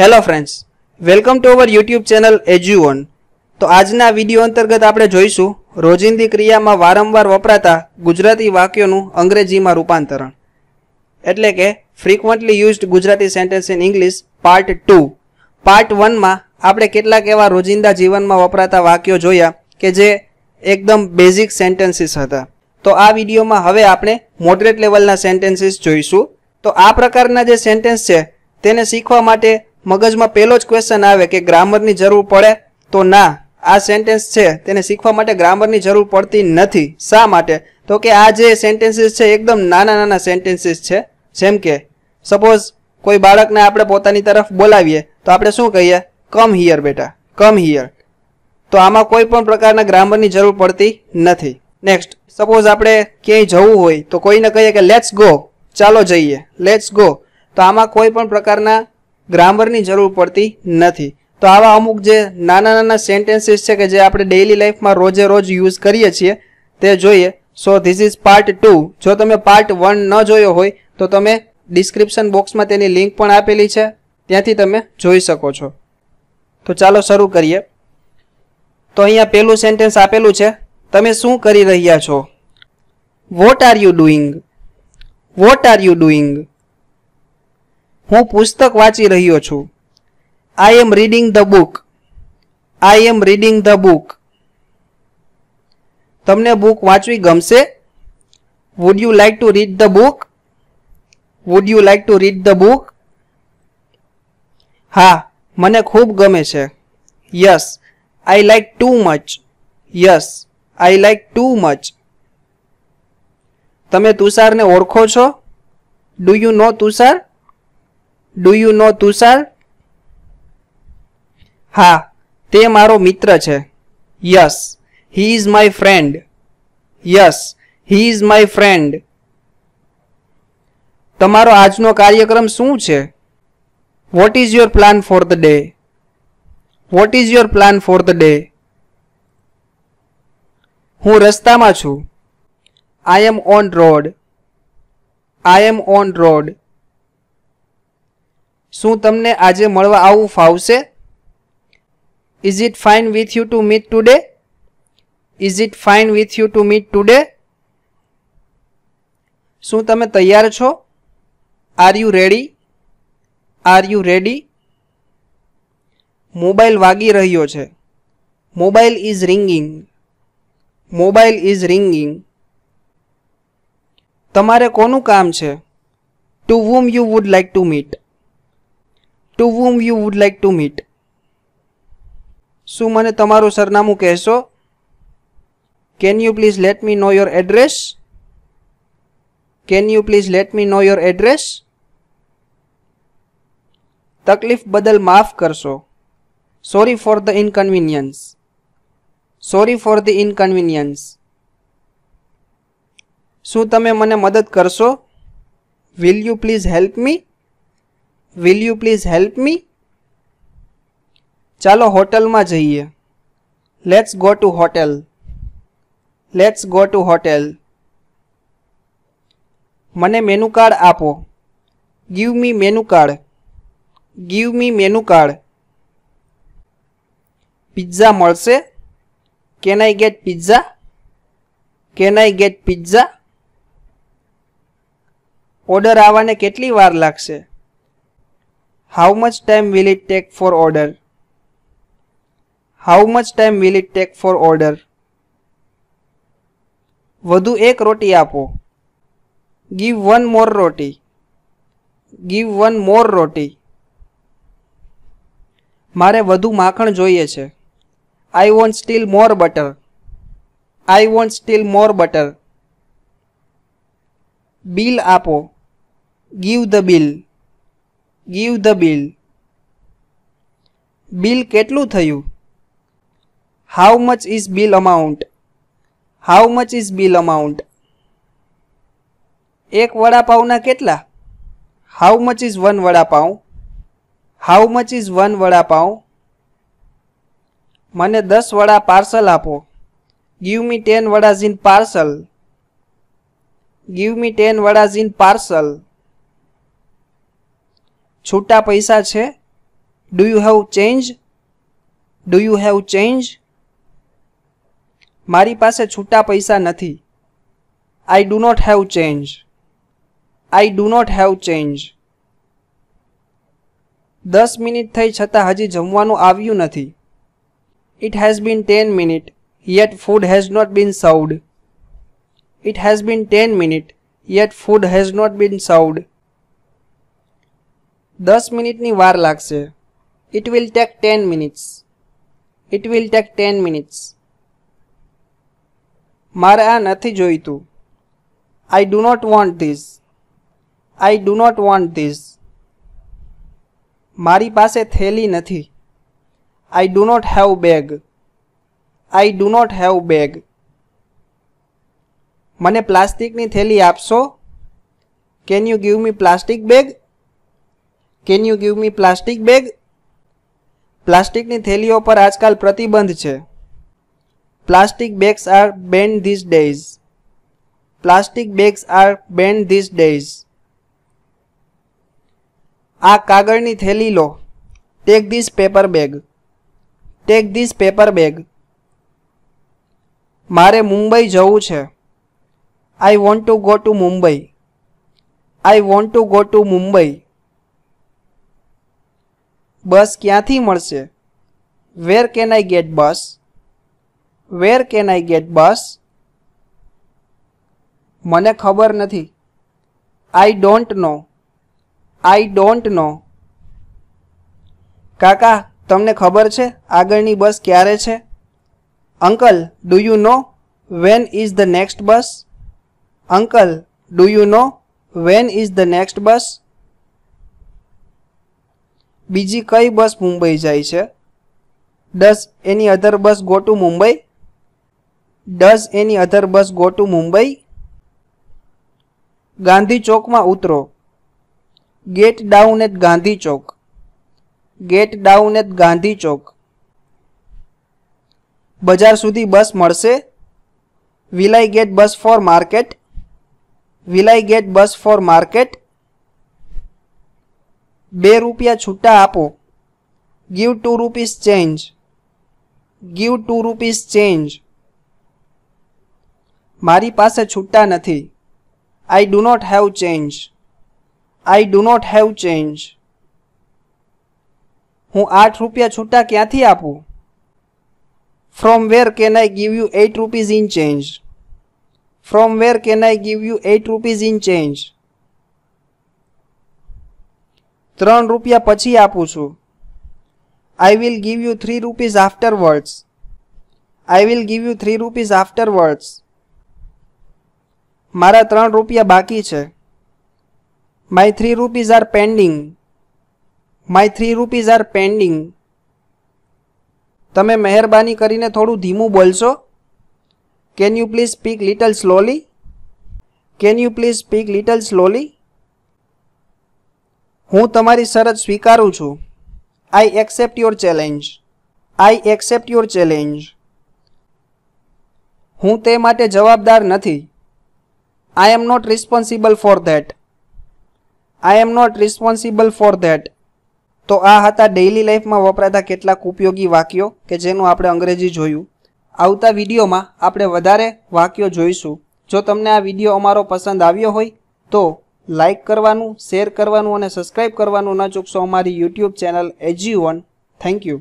Hello friends welcome to our YouTube channel એજ્યુઓન તો આજના વિડીયો અંતર્ગત આપણે જોઈશું રોજિંદી ક્રિયામાં વારંવાર વપરાતા ગુજરાતી વાક્યોનું અંગ્રેજીમાં રૂપાંતરણ એટલે કે frequently used Gujarati sentence in English part two part વનમાં આપણે કેટલાક એવા રોજિંદા જીવનમાં વપરાતા વાક્યો જોયા કે જે એકદમ બેઝિક સેન્ટેન્સીસ હતા તો આ વિડીયોમાં હવે આપણે મોડરેટ લેવલના સેન્ટેન્સીસ જોઈશું તો આ પ્રકારના જે સેન્ટેન્સ છે તેને શીખવા માટે મગજમાં પહેલો જ ક્વેશ્ચન આવે કે ગ્રામરની જરૂર પડે તો ના આ સેન્ટેન્સ છે તેને શીખવા માટે ગ્રામરની જરૂર પડતી નથી શા માટે તો કે આ જે સેન્ટેન્સીસ છે એકદમ નાના નાના સેન્ટેન્સીસ છે જેમ કે સપોઝ કોઈ બાળકને આપણે પોતાની તરફ બોલાવીએ તો આપણે શું કહીએ કમ હિયર બેટા કમ હિયર તો આમાં કોઈ પણ પ્રકારના ગ્રામરની જરૂર પડતી નથી નેક્સ્ટ સપોઝ આપણે ક્યાંય જવું હોય તો કોઈને કહીએ કે લેટ્સ ગો ચાલો જઈએ લેટ્સ ગો તો આમાં કોઈ પણ પ્રકારના ગ્રામરની જરૂર પડતી નથી તો આવા અમુક જે નાના નાના સેન્ટેન્સીસ છે કે જે આપણે ડેઇલી લાઈફમાં રોજે રોજ યુઝ કરીએ છીએ તે જોઈએ so this is part two જો તમે પાર્ટ વન ન જોયો હોય તો તમે ડિસ્ક્રિપ્શન બોક્સમાં તેની લિંક પણ આપેલી છે ત્યાંથી તમે જોઈ શકો છો તો ચાલો શરૂ કરીએ તો અહીંયા પહેલું સેન્ટેન્સ આપેલું છે તમે શું કરી રહ્યા છો what are you doing what are you doing હું પુસ્તક વાંચી રહ્યો છું I am reading the book I am reading the book તમને બુક વાંચવી ગમશે would you like to read the book would you like to read the book હા મને ખૂબ ગમે છે yes I like too much yes I like too much તમે તુષારને ઓળખો છો do you know Tushar do you know Tushar હા તે મારો મિત્ર છે yes he is my friend yes he is my friend તમારો આજનો કાર્યક્રમ શું છે what is your plan for the day what is your plan for the day હું રસ્તામાં છું I am on road I am on road શું તમને આજે મળવા આવવું ફાવશે is it fine with you to meet today is it fine with you to meet today શું તમે તૈયાર છો are you ready are you ready mobile વાગી રહ્યો છે mobile is ringing mobile is ringing તમારે કોનું કામ છે to whom you would like to meet to whom you would like to meet શું મને તમારું સરનામું કહેશો can you please let me know your address can you please let me know your address તકલીફ બદલ માફ કરશો sorry for the inconvenience sorry for the ઇનકન્વિનિયન્સ શું તમે મને મદદ કરશો will you please help me will you please help me ચાલો હોટલમાં જઈએ let's go to hotel let's go to hotel મને મેનુ કાર્ડ આપો give me menu card give me menu card pizza મળશે can I get pizza can I get pizza order આવવાને કેટલી વાર લાગશે How much time will it take for order? How much time will it take for order? વધુ એક રોટી આપો give one more roti give one more roti મારે વધુ માખણ જોઈએ છે I want still more butter I want still more butter bill આપો give the bill give the bill bill કેટલું થયું how much is bill amount how much is bill amount એક વડાપાઉના કેટલા how much is one vada pav how much is one vada pav મને દસ વડા parcel આપો give me ten vadas in parcel give me ten vadas in parcel છૂટા પૈસા છે do you have change do you have change મારી પાસે છૂટા પૈસા નથી I do not have change I do not have change દસ મિનિટ થઈ છતાં હજી જમવાનું આવ્યું નથી it has been ten minute yet food has not been served it has been ten minute yet food has not been served દસ મિનિટની વાર લાગશે it will take ten minutes it will take ten minutes મારે આ નથી જોઈતું I do not want this I do not want this મારી પાસે થેલી નથી I do not have bag I do not have bag મને પ્લાસ્ટિકની થેલી આપશો can you give me plastic bag can you give me plastic bag પ્લાસ્ટિકની થેલીઓ પર આજકાલ પ્રતિબંધ છે plastic bags are banned these days plastic bags are banned these days આ કાગળની થેલી લો take this paper bag take this paper bag મારે મુંબઈ જવું છે I want to go to Mumbai I want to go to Mumbai bus ક્યાંથી મળશે where can I get bus where can I get bus મને ખબર નથી I don't know I don't know કાકા તમને ખબર છે આગળની બસ ક્યારે છે uncle do you know when is the next bus uncle do you know when is the next bus બીજી કઈ બસ મુંબઈ જાય છે does any other bus go to Mumbai does any other bus go to Mumbai Gandhi ચોકમાં ઉતરો get down at Gandhi Chowk get down at Gandhi Chowk બજાર સુધી bus મળશે will get bus for market will get bus for market બે રૂપિયા છૂટા આપો give two rupees change give two rupees change મારી પાસે છૂટા નથી I do not have change I do not have change હું આઠ રૂપિયા છૂટા ક્યાંથી આપું from where can I give you eight rupees in change from where can I give you eight rupees in change ત્રણ રૂપિયા પછી આપું છું I will give you three rupees afterwards I will give you three rupees afterwards મારા ત્રણ રૂપિયા બાકી છે my three rupees are pending my three rupees are pending તમે મહેરબાની કરીને થોડું ધીમું બોલશો can you please speak little slowly can you please speak little slowly હું તમારી શરત સ્વીકારું છું I accept your challenge I accept your challenge હું તે માટે જવાબદાર નથી I am not responsible for that I am not responsible for that તો આ હતા ડેઇલી લાઈફમાં વપરાતા કેટલાક ઉપયોગી વાક્યો કે જેનું આપણે અંગ્રેજી જોયું આવતા વિડીયોમાં આપણે વધારે વાક્યો જોઈશું જો તમને આ વિડીયો અમારો પસંદ આવ્યો હોય તો લાઇક કરવાનું શેર કરવાનું અને સબસ્ક્રાઈબ કરવાનું ન ચૂકશો અમારી યુટ્યુબ ચેનલ એજી વન થેન્ક યુ